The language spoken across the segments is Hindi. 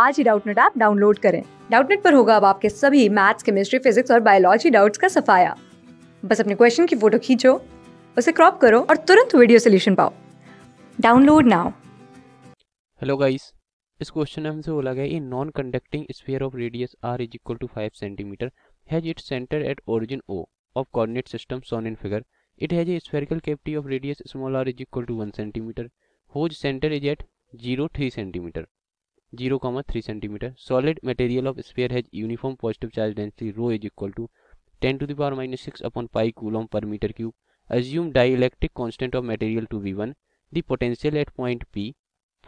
आज ही डाउटनेट ऐप डाउनलोड करें डाउटनेट पर होगा अब आपके सभी मैथ्स केमिस्ट्री फिजिक्स और बायोलॉजी डाउट्स का सफाया बस अपने क्वेश्चन की फोटो खींचो उसे क्रॉप करो और तुरंत वीडियो सोल्यूशन पाओ डाउनलोड नाउ हेलो गाइस इस क्वेश्चन में हमसे बोला गया a non conducting sphere of radius R is equal to five centimetre has it centre at origin O of coordinate system shown in figure it has a spherical cavity of radius small R is equal to one centimetre whose centre is at zero three centimetre zero comma three centimetre solid material of spare has uniform positive charge density rho is equal to ten to the power minus six upon pi coulomb per metre cube assume dielectric constant of material to be one the potential at point P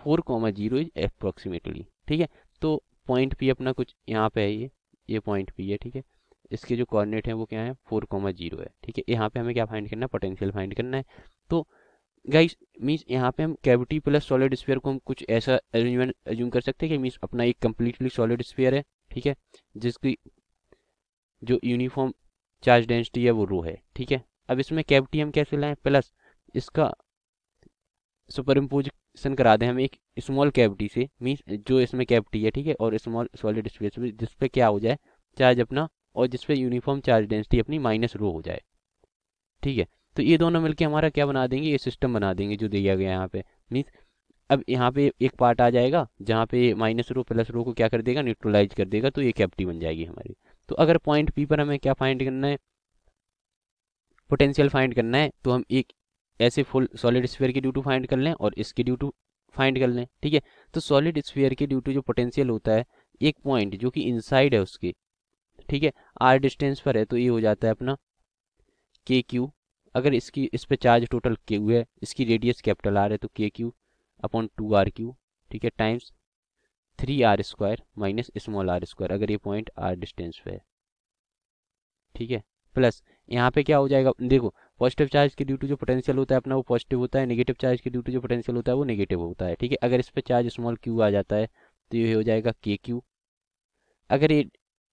four comma zero is approximately ठीक है तो पॉइंट पी अपना कुछ यहाँ पे है ये ये पॉइंट पी है ठीक है इसके जो कॉर्डिनेट हैं वो क्या है फोर कॉमा जीरो है ठीक है यहाँ पे हमें क्या फाइंड करना है पोटेंशियल फाइंड करना है तो गाइस मीन्स यहाँ पे हम कैविटी प्लस सॉलिड स्पेयर को हम कुछ ऐसा अरेंजमेंट एज्यूम कर सकते हैं कि मीन्स अपना एक कम्प्लीटली सॉलिड स्पेयर है ठीक है जिसकी जो यूनिफॉर्म चार्ज डेंसिटी है वो रो है ठीक है अब इसमें कैविटी हम कैसे लाएँ प्लस इसका सुपर इम्पोजिशन करा दें हम एक स्मॉल कैविटी से मीन्स जो इसमें कैविटी है ठीक है और स्मॉल सॉलिड स्पेयर से जिस क्या हो जाए चार्ज अपना और जिसपे यूनिफॉर्म चार्ज डेंसिटी अपनी माइनस रो हो जाए ठीक है तो ये दोनों मिलके हमारा क्या बना देंगे ये सिस्टम बना देंगे जो दिया गया यहाँ पे मीन्स अब यहाँ पे एक पार्ट आ जाएगा जहाँ पे माइनस रो प्लस रो को क्या कर देगा न्यूट्रलाइज कर देगा तो ये कैप्टी बन जाएगी हमारी तो अगर पॉइंट पी पर हमें क्या फाइंड करना है पोटेंशियल फाइंड करना है तो हम एक ऐसे फुल सॉलिड स्पेयर की ड्यू टू फाइंड कर लें और इसकी ड्यू टू फाइंड कर लें ठीक है तो सॉलिड स्पेयर के ड्यू टू जो पोटेंशियल होता है एक पॉइंट जो कि इनसाइड है उसके ठीक है आर डिस्टेंस पर है तो ये हो जाता है अपना के क्यू अगर इसकी इस पे चार्ज टोटल क्यू है इसकी रेडियस कैपिटल आर है तो K Q upon two R cube ठीक है times three R square minus small R square अगर ये पॉइंट आर डिस्टेंस पे है ठीक है प्लस यहाँ पे क्या हो जाएगा देखो पॉजिटिव चार्ज के ड्यू टू जो पोटेंशियल होता है अपना वो पॉजिटिव होता है नेगेटिव चार्ज के ड्यू टू जो पोटेंशियल होता है वो नेगेटिव होता है ठीक है अगर इस पर चार्ज स्मॉल क्यू आ जाता है तो ये हो जाएगा के क्यू अगर ये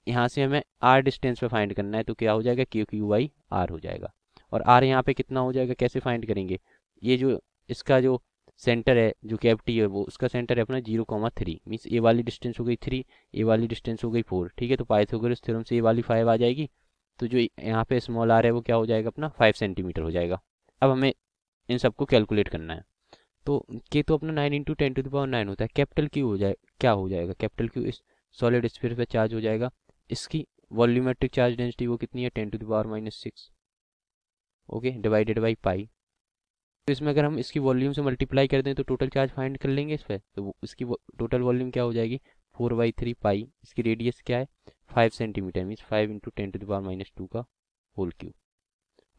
यहाँ से हमें आर डिस्टेंस पे फाइंड करना है तो क्या हो जाएगा के क्यू आई आर हो जाएगा और आर यहाँ पे कितना हो जाएगा कैसे फाइंड करेंगे ये जो इसका जो सेंटर है जो कैपटी है वो उसका सेंटर है अपना zero comma three means A वाली डिस्टेंस हो गई थ्री ए वाली डिस्टेंस हो गई फोर ठीक है तो पाइथागोरस थ्योरम से ए वाली फाइव आ जाएगी तो जो यहाँ पे स्मॉल आर है वो क्या हो जाएगा अपना फाइव सेंटीमीटर हो जाएगा अब हमें इन सबको कैलकुलेट करना है तो के तो अपना nine into ten to the power nine होता है कैपिटल क्यू हो जाए क्या हो जाएगा कैपिटल क्यू इस सॉलिड स्पेयर पर चार्ज हो जाएगा इसकी वॉल्यूमेट्रिक चार्ज डेंसिटी वो कितनी है ten to the power minus six okay divided by pi तो इसमें अगर हम इसकी वॉल्यूम से मल्टीप्लाई कर दें तो टोटल चार्ज फाइंड कर लेंगे इस पर तो इसकी टोटल वॉल्यूम क्या हो जाएगी फोर बाई थ्री पाई इसकी रेडियस क्या है five centimetre means five into ten to the power minus two का होल क्यूब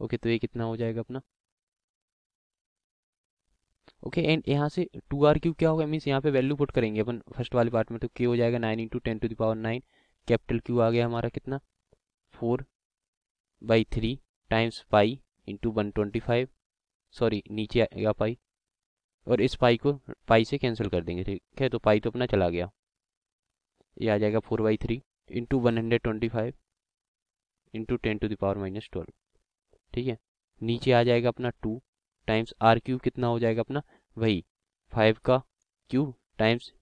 ओके तो ये कितना हो जाएगा अपना ओके एंड यहाँ से टू आर क्यू क्या होगा मीन्स यहाँ पे वैल्यू पुट करेंगे अपन फर्स्ट वाले पार्ट में तो क्यों हो जाएगा nine into ten to the power nine capital Q आ गया हमारा कितना four by three times pi into one twenty five sorry नीचे आएगा पाई और इस पाई को पाई से कैंसिल कर देंगे ठीक है तो पाई तो अपना चला गया ये आ जाएगा four by three into one hundred twenty five into ten to the power minus twelve ठीक है नीचे आ जाएगा अपना टू टाइम्स आर क्यूब कितना हो जाएगा अपना वही फाइव का cube times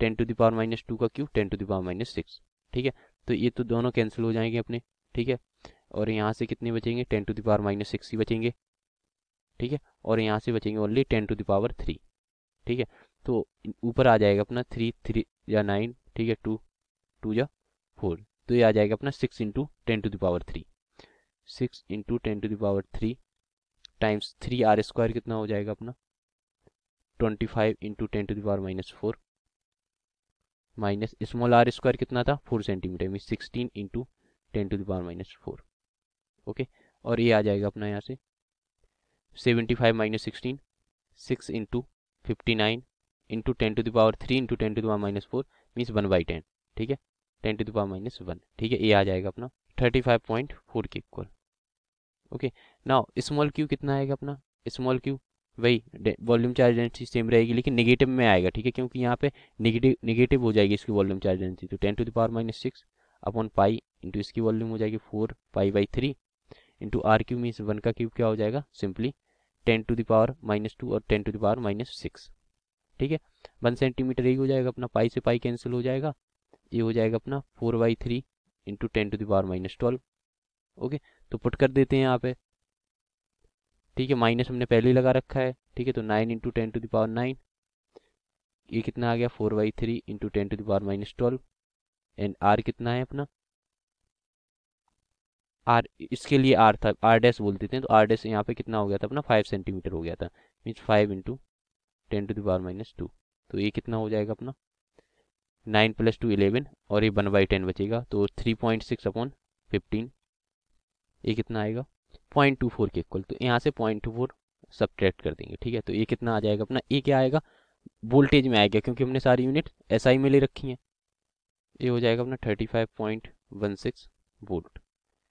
ten to the power minus two का cube ten to the power minus six ठीक है तो ये तो दोनों कैंसिल हो जाएंगे अपने ठीक है और यहाँ से कितने बचेंगे टेन टू दावर माइनस ही बचेंगे ठीक है और यहाँ से बचेंगे only ten to the power three ठीक है तो ऊपर आ जाएगा अपना थ्री थ्री या नाइन ठीक है टू टू या फोर तो ये आ जाएगा अपना six into ten to the power three six into ten to the power three times three R square कितना हो जाएगा अपना twenty five into ten to the power minus four minus small R square कितना था four centimetre mean sixteen into ten to the power minus four okay और ये आ जाएगा अपना यहाँ से seventy five minus sixteen six into fifty nine into ten to the power three into ten to the power minus four means one by ten ठीक है ten to the power minus one ठीक है ये आ जाएगा अपना थर्टी फाइव पॉइंट फोर के equal okay now small Q कितना आएगा अपना स्मॉल क्यू वही वॉल्यूम चार्ज डेंसिटी सेम रहेगी लेकिन नेगेटिव में आएगा ठीक है क्योंकि यहाँ पे नेगेटिव नेगेटिव हो जाएगी इसकी वॉल्यूम चार्ज डेंसिटी तो ten to the power minus six upon pi into इसकी वॉल्यूम हो जाएगी four pi by three into R cube means one का क्यूब क्या हो जाएगा simply ten to the power minus two और ten to the power minus six ठीक है वन सेंटीमीटर यही हो जाएगा अपना पाई से पाई कैंसिल हो जाएगा ये हो जाएगा अपना four by three into ten to the power minus twelve okay तो पुट कर देते हैं यहाँ पे ठीक है माइनस हमने पहले ही लगा रखा है ठीक है तो nine into ten to the power nine ये कितना आ गया four by three into ten to the power minus twelve and R कितना है अपना आर इसके लिए आर था आर डैस बोलते थे तो आर डैस यहाँ पे कितना हो गया था अपना फाइव सेंटीमीटर हो गया था means five into ten to the power minus two तो ये कितना हो जाएगा अपना नाइन प्लस टू इलेवन और ये वन बाई टेन बचेगा तो three point six upon fifteen ये कितना आएगा पॉइंट टू फोर के इक्वल तो यहाँ से पॉइंट टू फोर सब्ट्रैक्ट कर देंगे ठीक है तो ये कितना आ जाएगा अपना ये क्या आएगा वोल्टेज में आएगा क्योंकि हमने सारी यूनिट एस SI में ले रखी हैं ये हो जाएगा अपना thirty five point one six volt